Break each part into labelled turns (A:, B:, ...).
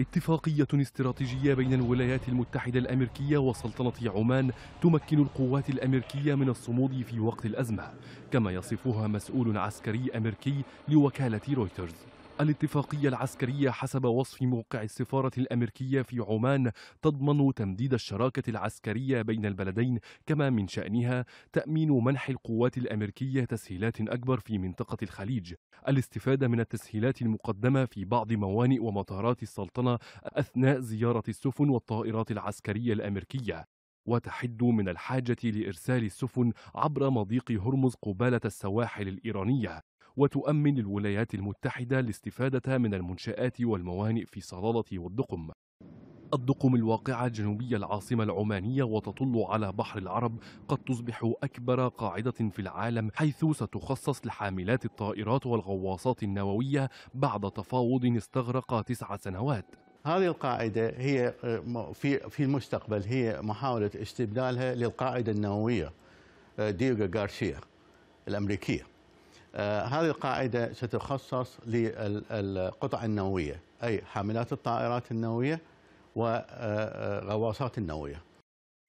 A: اتفاقية استراتيجية بين الولايات المتحدة الأمريكية وسلطنة عمان تمكن القوات الأمريكية من الصمود في وقت الأزمة كما يصفها مسؤول عسكري أمريكي لوكالة رويترز الاتفاقية العسكرية حسب وصف موقع السفارة الأمريكية في عمان تضمن تمديد الشراكة العسكرية بين البلدين كما من شأنها تأمين منح القوات الأمريكية تسهيلات أكبر في منطقة الخليج الاستفادة من التسهيلات المقدمة في بعض موانئ ومطارات السلطنة أثناء زيارة السفن والطائرات العسكرية الأمريكية وتحد من الحاجة لإرسال السفن عبر مضيق هرمز قبالة السواحل الإيرانية وتؤمن الولايات المتحدة الاستفادة من المنشآت والموانئ في صلالة والدقم الدقم الواقعة جنوبي العاصمة العمانية وتطل على بحر العرب قد تصبح أكبر قاعدة في العالم حيث ستخصص لحاملات الطائرات والغواصات النووية بعد تفاوض استغرق تسع سنوات
B: هذه القاعدة هي آه، في في المستقبل هي محاولة استبدالها للقاعدة النووية آه، ديوغا غارسيا الأمريكية آه، هذه القاعدة ستخصص للقطع النووية أي حاملات الطائرات النووية والغواصات النووية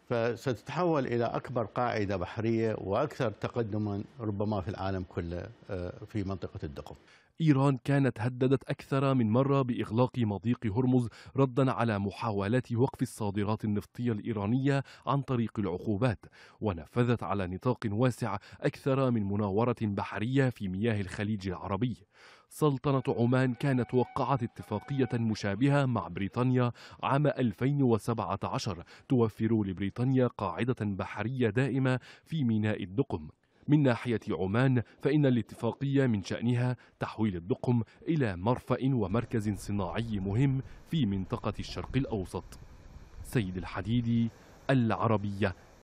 B: فستتحول إلى أكبر قاعدة بحرية وأكثر تقدما ربما في العالم كله آه، في منطقة الدقم إيران كانت هددت أكثر من مرة
A: بإغلاق مضيق هرمز ردا على محاولات وقف الصادرات النفطية الإيرانية عن طريق العقوبات ونفذت على نطاق واسع أكثر من مناورة بحرية في مياه الخليج العربي سلطنة عمان كانت وقعت اتفاقية مشابهة مع بريطانيا عام 2017 توفر لبريطانيا قاعدة بحرية دائمة في ميناء الدقم من ناحية عمان فإن الاتفاقية من شأنها تحويل الدقم إلى مرفأ ومركز صناعي مهم في منطقة الشرق الأوسط سيد الحديدي العربية